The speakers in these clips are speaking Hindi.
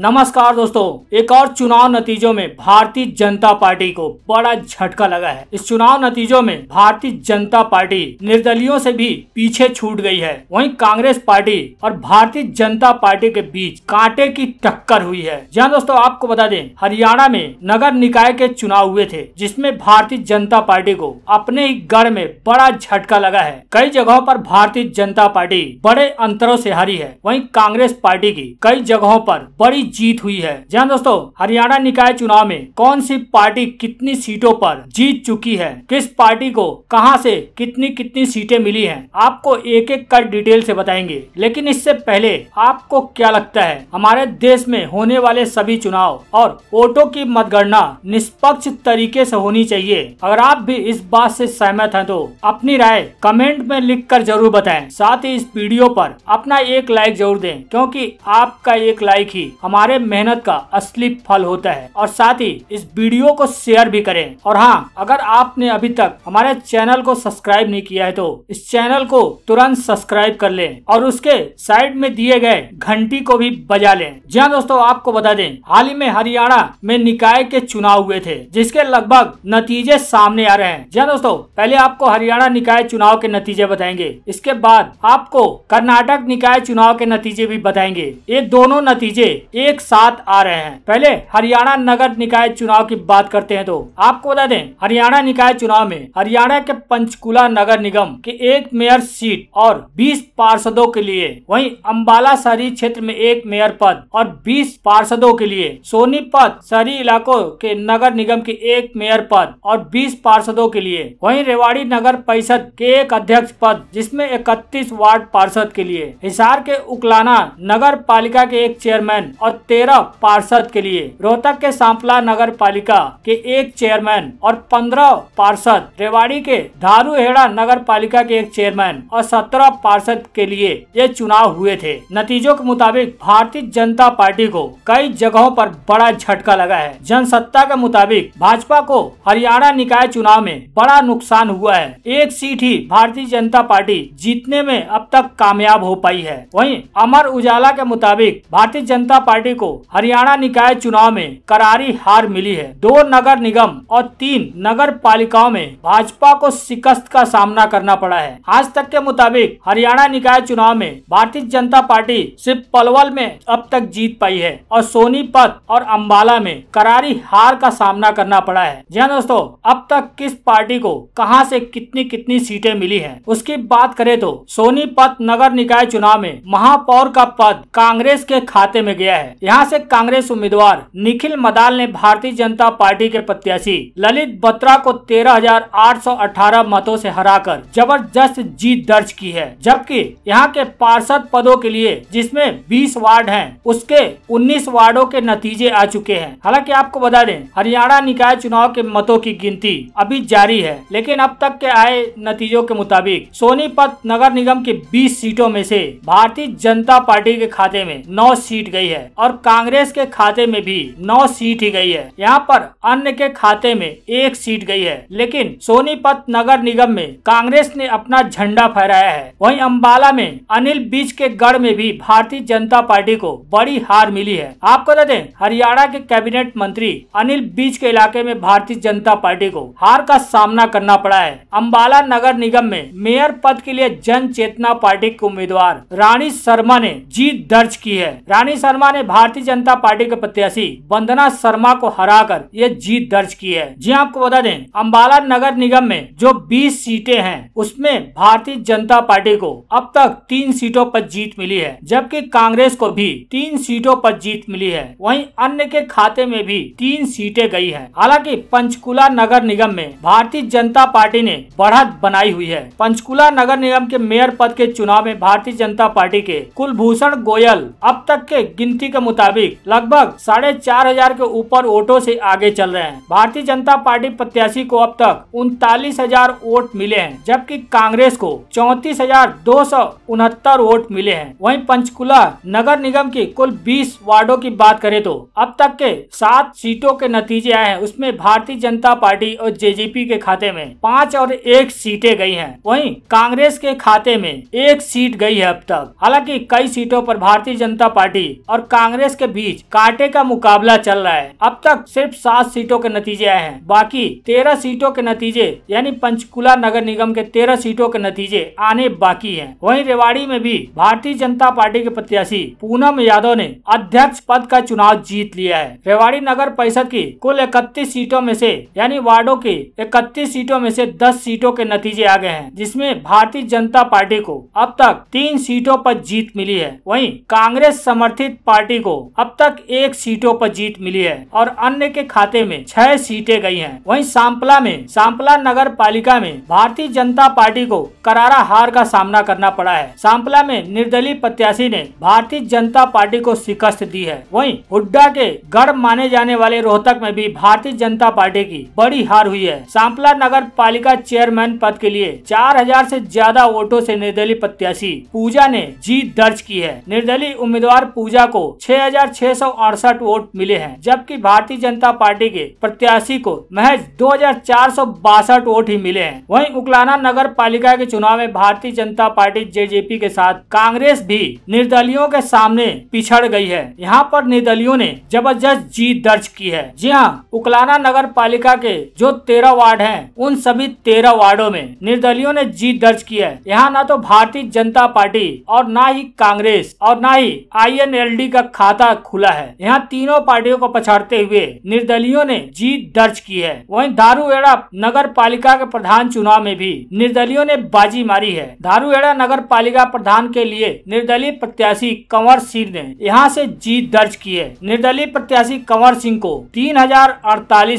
नमस्कार दोस्तों एक और चुनाव नतीजों में भारतीय जनता पार्टी को बड़ा झटका लगा है इस चुनाव नतीजों में भारतीय जनता पार्टी निर्दलियों से भी पीछे छूट गई है वहीं कांग्रेस पार्टी और भारतीय जनता पार्टी के बीच कांटे की टक्कर हुई है जहां दोस्तों आपको बता दें हरियाणा में नगर निकाय के चुनाव हुए थे जिसमे भारतीय जनता पार्टी को अपने ही गढ़ में बड़ा झटका लगा है कई जगहों पर भारतीय जनता पार्टी बड़े अंतरों से हारी है वही कांग्रेस पार्टी की कई जगहों पर बड़ी जीत हुई है जी हाँ दोस्तों हरियाणा निकाय चुनाव में कौन सी पार्टी कितनी सीटों पर जीत चुकी है किस पार्टी को कहां से कितनी कितनी सीटें मिली हैं आपको एक एक कर डिटेल से बताएंगे लेकिन इससे पहले आपको क्या लगता है हमारे देश में होने वाले सभी चुनाव और वोटो की मतगणना निष्पक्ष तरीके ऐसी होनी चाहिए अगर आप भी इस बात ऐसी सहमत है तो अपनी राय कमेंट में लिख कर जरूर बताए साथ ही इस वीडियो आरोप अपना एक लाइक जरूर दें क्योंकि आपका एक लाइक ही हमारे हमारे मेहनत का असली फल होता है और साथ ही इस वीडियो को शेयर भी करें और हाँ अगर आपने अभी तक हमारे चैनल को सब्सक्राइब नहीं किया है तो इस चैनल को तुरंत सब्सक्राइब कर लें और उसके साइड में दिए गए घंटी को भी बजा लें जी हाँ दोस्तों आपको बता दें हाल ही में हरियाणा में निकाय के चुनाव हुए थे जिसके लगभग नतीजे सामने आ रहे हैं जी हाँ दोस्तों पहले आपको हरियाणा निकाय चुनाव के नतीजे बताएंगे इसके बाद आपको कर्नाटक निकाय चुनाव के नतीजे भी बताएंगे ये दोनों नतीजे एक साथ आ रहे हैं पहले हरियाणा नगर निकाय चुनाव की बात करते हैं तो आपको बता दें हरियाणा निकाय चुनाव में हरियाणा के पंचकुला नगर निगम के एक मेयर सीट और 20 पार्षदों के लिए वहीं अम्बाला शहरी क्षेत्र में एक मेयर पद और 20 पार्षदों के लिए सोनीपत शहरी इलाकों के नगर निगम के एक मेयर पद और 20 पार्षदों के लिए वहीं रेवाड़ी नगर परिषद के एक अध्यक्ष पद जिसमें इकतीस वार्ड पार्षद के लिए हिसार के उकलाना नगर पालिका के एक चेयरमैन और तेरह पार्षद के लिए रोहतक के सांपला नगर पालिका के एक चेयरमैन और पंद्रह पार्षद रेवाड़ी के धारूहेड़ा नगर पालिका के एक चेयरमैन और सत्रह पार्षद के लिए ये चुनाव हुए थे नतीजों के मुताबिक भारतीय जनता पार्टी को कई जगहों पर बड़ा झटका लगा है जनसत्ता के मुताबिक भाजपा को हरियाणा निकाय चुनाव में बड़ा नुकसान हुआ है एक सीट ही भारतीय जनता पार्टी जीतने में अब तक कामयाब हो पाई है वहीं अमर उजाला के मुताबिक भारतीय जनता पार्टी पार्टी को हरियाणा निकाय चुनाव में करारी हार मिली है दो नगर निगम और तीन नगर पालिकाओं में भाजपा को शिकस्त का सामना करना पड़ा है आज तक के मुताबिक हरियाणा निकाय चुनाव में भारतीय जनता पार्टी सिर्फ पलवल में अब तक जीत पाई है और सोनीपत और अम्बाला में करारी हार का सामना करना पड़ा है जी हाँ दोस्तों अब तक किस पार्टी को कहाँ से कितनी कितनी सीटें मिली है उसकी बात करे तो सोनीपत नगर निकाय चुनाव में महापौर का पद कांग्रेस के खाते में गया है यहाँ से कांग्रेस उम्मीदवार निखिल मदाल ने भारतीय जनता पार्टी के प्रत्याशी ललित बत्रा को 13,818 मतों से हराकर जबरदस्त जीत दर्ज की है जबकि यहाँ के पार्षद पदों के लिए जिसमें 20 वार्ड हैं, उसके 19 वार्डो के नतीजे आ चुके हैं हालांकि आपको बता दें हरियाणा निकाय चुनाव के मतों की गिनती अभी जारी है लेकिन अब तक के आए नतीजों के मुताबिक सोनीपत नगर निगम की 20 सीटों में से भारतीय जनता पार्टी के खाते में 9 सीट गई है और और कांग्रेस के खाते में भी नौ सीट ही गई है यहाँ पर अन्य के खाते में एक सीट गई है लेकिन सोनीपत नगर निगम में कांग्रेस ने अपना झंडा फहराया है वहीं अम्बाला में अनिल बीज के गढ़ में भी भारतीय जनता पार्टी को बड़ी हार मिली है आपको बता दें हरियाणा के कैबिनेट मंत्री अनिल बीज के इलाके में भारतीय जनता पार्टी को हार का सामना करना पड़ा है अम्बाला नगर निगम में मेयर पद के लिए जन चेतना पार्टी के उम्मीदवार रानी शर्मा ने जीत दर्ज की है रानी शर्मा ने भारतीय जनता पार्टी के प्रत्याशी वंदना शर्मा को हराकर ये जीत दर्ज की है जी हाँ, आपको बता दें अम्बाला नगर निगम में जो 20 सीटें हैं उसमें भारतीय जनता पार्टी को अब तक तीन सीटों पर जीत मिली है जबकि कांग्रेस को भी तीन सीटों पर जीत मिली है वहीं अन्य के खाते में भी तीन सीटें गई है हालांकि पंचकुला नगर निगम में भारतीय जनता पार्टी ने बढ़त बनाई हुई है पंचकुला नगर निगम के मेयर पद के चुनाव में भारतीय जनता पार्टी के कुलभूषण गोयल अब तक के गिनती के के मुताबिक लगभग साढ़े चार हजार के ऊपर वोटों से आगे चल रहे हैं भारतीय जनता पार्टी प्रत्याशी को अब तक उनतालीस हजार वोट मिले हैं जबकि कांग्रेस को चौतीस हजार दो सौ उनहत्तर वोट मिले हैं वहीं पंचकुला नगर निगम की कुल बीस वार्डो की बात करें तो अब तक के सात सीटों के नतीजे आए हैं उसमें भारतीय जनता पार्टी और जे के खाते में पाँच और एक सीटें गई है वही कांग्रेस के खाते में एक सीट गई है अब तक हालांकि कई सीटों पर भारतीय जनता पार्टी और कांग्रेस कांग्रेस के बीच कांटे का मुकाबला चल रहा है अब तक सिर्फ सात सीटों के नतीजे आए हैं बाकी तेरह सीटों के नतीजे यानी पंचकुला नगर निगम के तेरह सीटों के नतीजे आने बाकी हैं। वहीं रेवाड़ी में भी भारतीय जनता पार्टी के प्रत्याशी पूनम यादव ने अध्यक्ष पद का चुनाव जीत लिया है रेवाड़ी नगर परिषद की कुल इकतीस सीटों में से यानी वार्डो की इकतीस सीटों में से दस सीटों के नतीजे आ गए हैं जिसमे भारतीय जनता पार्टी को अब तक तीन सीटों पर जीत मिली है वही कांग्रेस समर्थित पार्टी पार्टी को अब तक एक सीटों पर जीत मिली है और अन्य के खाते में छह सीटें गई हैं। वहीं सांपला में सांपला नगर पालिका में भारतीय जनता पार्टी को करारा हार का सामना करना पड़ा है सांपला में निर्दलीय प्रत्याशी ने भारतीय जनता पार्टी को शिकस्त दी है वही हुड्डा के गढ़ माने जाने वाले रोहतक में भी भारतीय जनता पार्टी की बड़ी हार हुई है सांपला नगर पालिका चेयरमैन पद के लिए चार हजार से ज्यादा वोटों से निर्दलीय प्रत्याशी पूजा ने जीत दर्ज की है निर्दलीय उम्मीदवार पूजा को छह वोट मिले हैं जबकि भारतीय जनता पार्टी के प्रत्याशी को महज दो वोट ही मिले हैं वहीं उकलाना नगर पालिका के चुनाव में भारतीय जनता पार्टी जेजेपी के साथ कांग्रेस भी निर्दलियों के सामने पिछड़ गई है यहाँ पर निर्दलियों ने जबरदस्त जीत दर्ज की है जी हाँ उकलाना नगर पालिका के जो तेरह वार्ड है उन सभी तेरह वार्डो में निर्दलियों ने जीत दर्ज की है यहाँ न तो भारतीय जनता पार्टी और न ही कांग्रेस और न ही आई का खाता खुला है यहाँ तीनों पार्टियों को पछाड़ते हुए निर्दलीयों ने जीत दर्ज की है वहीं दारूएड़ा नगर पालिका के प्रधान चुनाव में भी निर्दलियों ने बाजी मारी है दारूएड़ा नगर पालिका प्रधान के लिए निर्दलीय प्रत्याशी कंवर सिंह ने यहाँ से जीत दर्ज की है निर्दलीय प्रत्याशी कंवर सिंह को तीन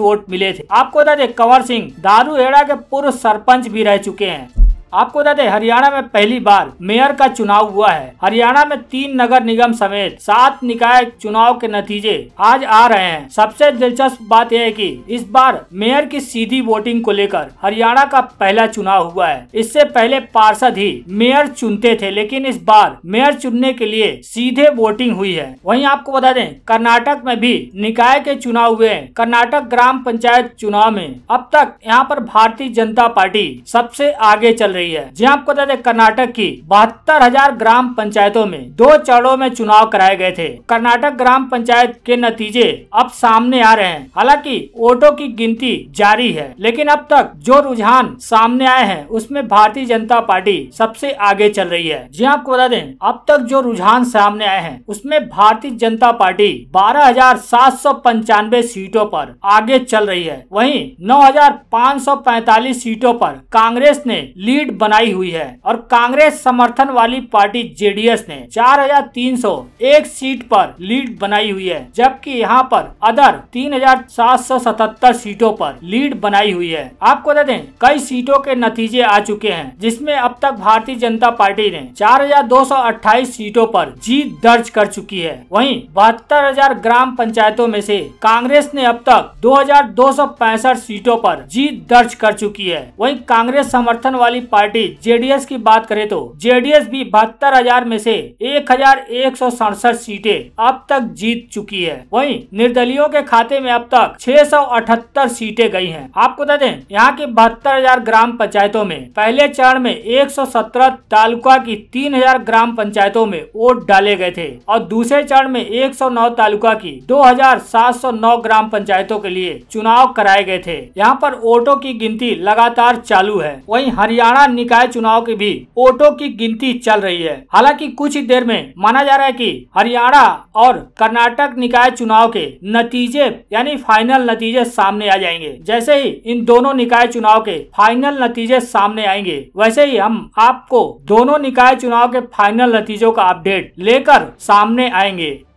वोट मिले थे आपको बता दें कंवर सिंह दारूएड़ा के पूर्व सरपंच भी रह चुके हैं आपको बता दें हरियाणा में पहली बार मेयर का चुनाव हुआ है हरियाणा में तीन नगर निगम समेत सात निकाय चुनाव के नतीजे आज आ रहे हैं सबसे दिलचस्प बात यह है कि इस बार मेयर की सीधी वोटिंग को लेकर हरियाणा का पहला चुनाव हुआ है इससे पहले पार्षद ही मेयर चुनते थे लेकिन इस बार मेयर चुनने के लिए सीधे वोटिंग हुई है वही आपको बता दें कर्नाटक में भी निकाय के चुनाव हुए हैं कर्नाटक ग्राम पंचायत चुनाव में अब तक यहाँ पर भारतीय जनता पार्टी सबसे आगे चल रही रही है जी हाँ, आपको बता दें कर्नाटक की बहत्तर हजार ग्राम पंचायतों में दो चरणों में चुनाव कराए गए थे कर्नाटक ग्राम पंचायत के नतीजे अब सामने आ रहे हैं हालांकि वोटो की गिनती जारी है लेकिन अब तक जो रुझान सामने आए हैं उसमें भारतीय जनता पार्टी सबसे आगे चल रही है जी हाँ, आपको बता दें अब तक जो रुझान सामने आए हैं उसमें भारतीय जनता पार्टी बारह हजार सात सौ पंचानवे सीटों पर आगे चल रही है वहीं 9,545 सीटों पर कांग्रेस ने लीड बनाई हुई है और कांग्रेस समर्थन वाली पार्टी जेडीएस ने 4,301 सीट पर लीड बनाई हुई है जबकि यहाँ पर अदर 3,777 सीटों पर लीड बनाई हुई है आपको बता दें कई सीटों के नतीजे आ चुके हैं जिसमें अब तक भारतीय जनता पार्टी ने 4,228 सीटों पर जीत दर्ज कर चुकी है वहीं बहत्तर ग्राम पंचायतों में से कांग्रेस ने अब तक पैंसठ सीटों पर जीत दर्ज कर चुकी है वहीं कांग्रेस समर्थन वाली पार्टी पार्टी जेडीएस की बात करें तो जेडीएस भी बहत्तर हजार में से एक हजार एक सौ सड़सठ सीटें अब तक जीत चुकी है वहीं निर्दलियों के खाते में अब तक छह सौ अठहत्तर सीटें गई हैं। आपको बता दें यहाँ के बहत्तर हजार ग्राम पंचायतों में पहले चरण में एक सौ सत्रह तालुका की तीन हजार ग्राम पंचायतों में वोट डाले गए थे और दूसरे चरण में एक सौ नौ तालुका की दो हजार सात सौ नौ ग्राम पंचायतों के लिए चुनाव कराए गए थे यहाँ पर वोटों की गिनती लगातार चालू है वही हरियाणा निकाय चुनाव की भी वोटों की गिनती चल रही है हालांकि कुछ ही देर में माना जा रहा है कि हरियाणा और कर्नाटक निकाय चुनाव के नतीजे यानी फाइनल नतीजे सामने आ जाएंगे जैसे ही इन दोनों निकाय चुनाव के फाइनल नतीजे सामने आएंगे वैसे ही हम आपको दोनों निकाय चुनाव के फाइनल नतीजों का अपडेट लेकर सामने आएंगे